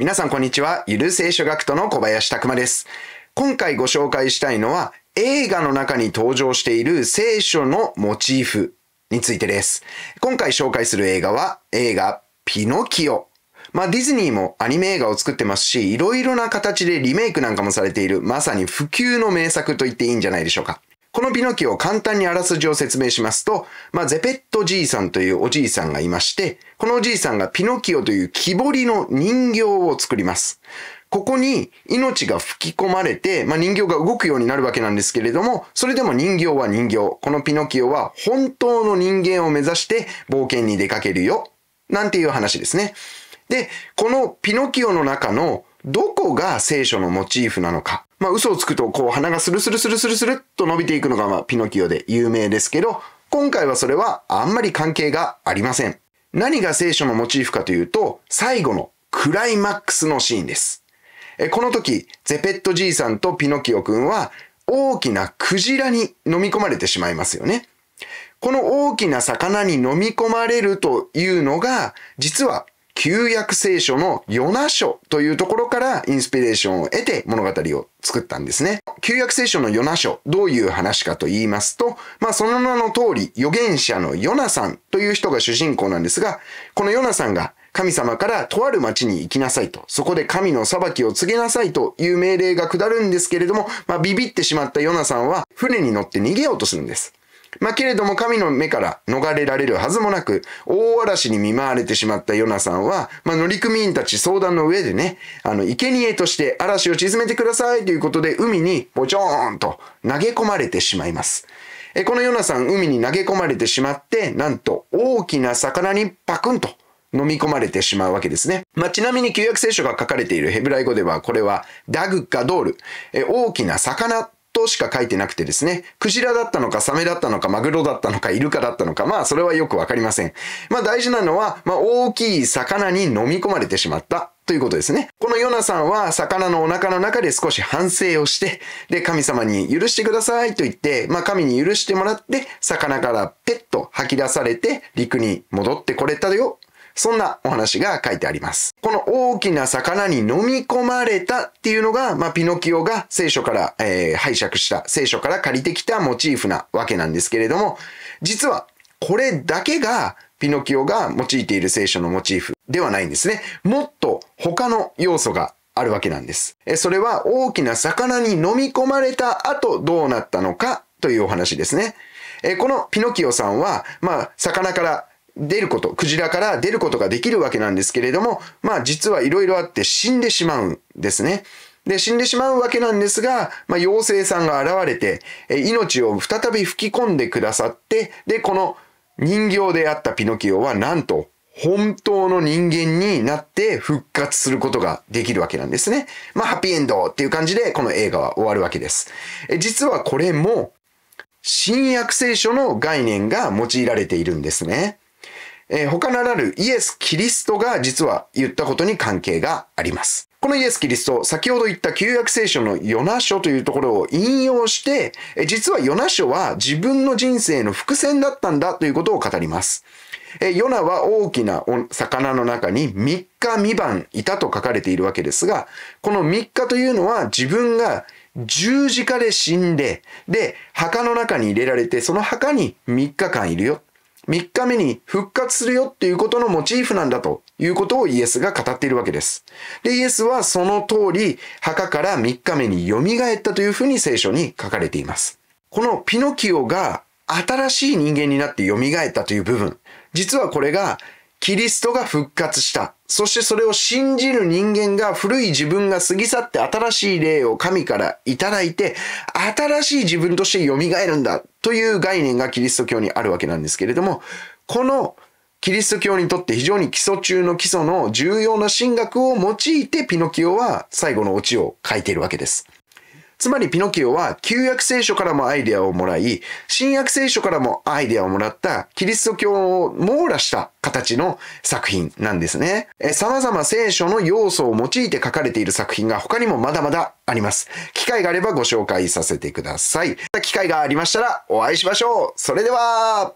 皆さんこんにちは。ゆる聖書学徒の小林拓馬です。今回ご紹介したいのは映画の中に登場している聖書のモチーフについてです。今回紹介する映画は映画ピノキオ。まあディズニーもアニメ映画を作ってますし、いろいろな形でリメイクなんかもされているまさに不朽の名作と言っていいんじゃないでしょうか。このピノキオを簡単にあらすじを説明しますと、まあ、ゼペットじいさんというおじいさんがいまして、このおじいさんがピノキオという木彫りの人形を作ります。ここに命が吹き込まれて、まあ、人形が動くようになるわけなんですけれども、それでも人形は人形。このピノキオは本当の人間を目指して冒険に出かけるよ。なんていう話ですね。で、このピノキオの中のどこが聖書のモチーフなのか。まあ、嘘をつくと、こう、鼻がスルスルスルスルスルっと伸びていくのが、まあ、ピノキオで有名ですけど、今回はそれはあんまり関係がありません。何が聖書のモチーフかというと、最後のクライマックスのシーンです。この時、ゼペットじいさんとピノキオくんは、大きなクジラに飲み込まれてしまいますよね。この大きな魚に飲み込まれるというのが、実は旧約聖書のヨナ書というところからインスピレーションを得て物語を作ったんですね。旧約聖書のヨナ書、どういう話かと言いますと、まあその名の通り、預言者のヨナさんという人が主人公なんですが、このヨナさんが神様からとある町に行きなさいと、そこで神の裁きを告げなさいという命令が下るんですけれども、まあ、ビビってしまったヨナさんは船に乗って逃げようとするんです。まあ、けれども神の目から逃れられるはずもなく、大嵐に見舞われてしまったヨナさんは、まあ、乗組員たち相談の上でね、あの、生贄として嵐を沈めてくださいということで、海にぼちょーんと投げ込まれてしまいます。えこのヨナさん、海に投げ込まれてしまって、なんと大きな魚にパクンと飲み込まれてしまうわけですね。まあ、ちなみに旧約聖書が書かれているヘブライ語では、これはダグカドール、え大きな魚としか書いてなくてですね、クジラだったのかサメだったのかマグロだったのかイルカだったのか、まあそれはよくわかりません。まあ大事なのは、まあ、大きい魚に飲み込まれてしまったということですね。このヨナさんは魚のお腹の中で少し反省をして、で、神様に許してくださいと言って、まあ神に許してもらって、魚からペッと吐き出されて陸に戻ってこれたよそんなお話が書いてあります。この大きな魚に飲み込まれたっていうのが、まあ、ピノキオが聖書から、えー、拝借した、聖書から借りてきたモチーフなわけなんですけれども、実はこれだけがピノキオが用いている聖書のモチーフではないんですね。もっと他の要素があるわけなんです。それは大きな魚に飲み込まれた後どうなったのかというお話ですね。このピノキオさんは、まあ、魚から出ること、クジラから出ることができるわけなんですけれども、まあ実はいろいろあって死んでしまうんですね。で、死んでしまうわけなんですが、まあ、妖精さんが現れて、命を再び吹き込んでくださって、で、この人形であったピノキオはなんと本当の人間になって復活することができるわけなんですね。まあ、ハッピーエンドっていう感じでこの映画は終わるわけです。実はこれも新約聖書の概念が用いられているんですね。えー、他ならぬイエス・キリストが実は言ったことに関係があります。このイエス・キリスト、先ほど言った旧約聖書のヨナ書というところを引用して、実はヨナ書は自分の人生の伏線だったんだということを語ります。ヨナは大きな魚の中に3日未晩いたと書かれているわけですが、この3日というのは自分が十字架で死んで、で、墓の中に入れられて、その墓に3日間いるよ。3日目に復活するよっていうことのモチーフなんだということをイエスが語っているわけです。で、イエスはその通り墓から3日目に蘇ったというふうに聖書に書かれています。このピノキオが新しい人間になって蘇ったという部分。実はこれがキリストが復活した。そしてそれを信じる人間が古い自分が過ぎ去って新しい霊を神からいただいて、新しい自分として蘇るんだという概念がキリスト教にあるわけなんですけれども、このキリスト教にとって非常に基礎中の基礎の重要な神学を用いてピノキオは最後のオチを書いているわけです。つまりピノキオは旧約聖書からもアイデアをもらい、新約聖書からもアイデアをもらったキリスト教を網羅した形の作品なんですね。え様々聖書の要素を用いて書かれている作品が他にもまだまだあります。機会があればご紹介させてください。機会がありましたらお会いしましょう。それでは。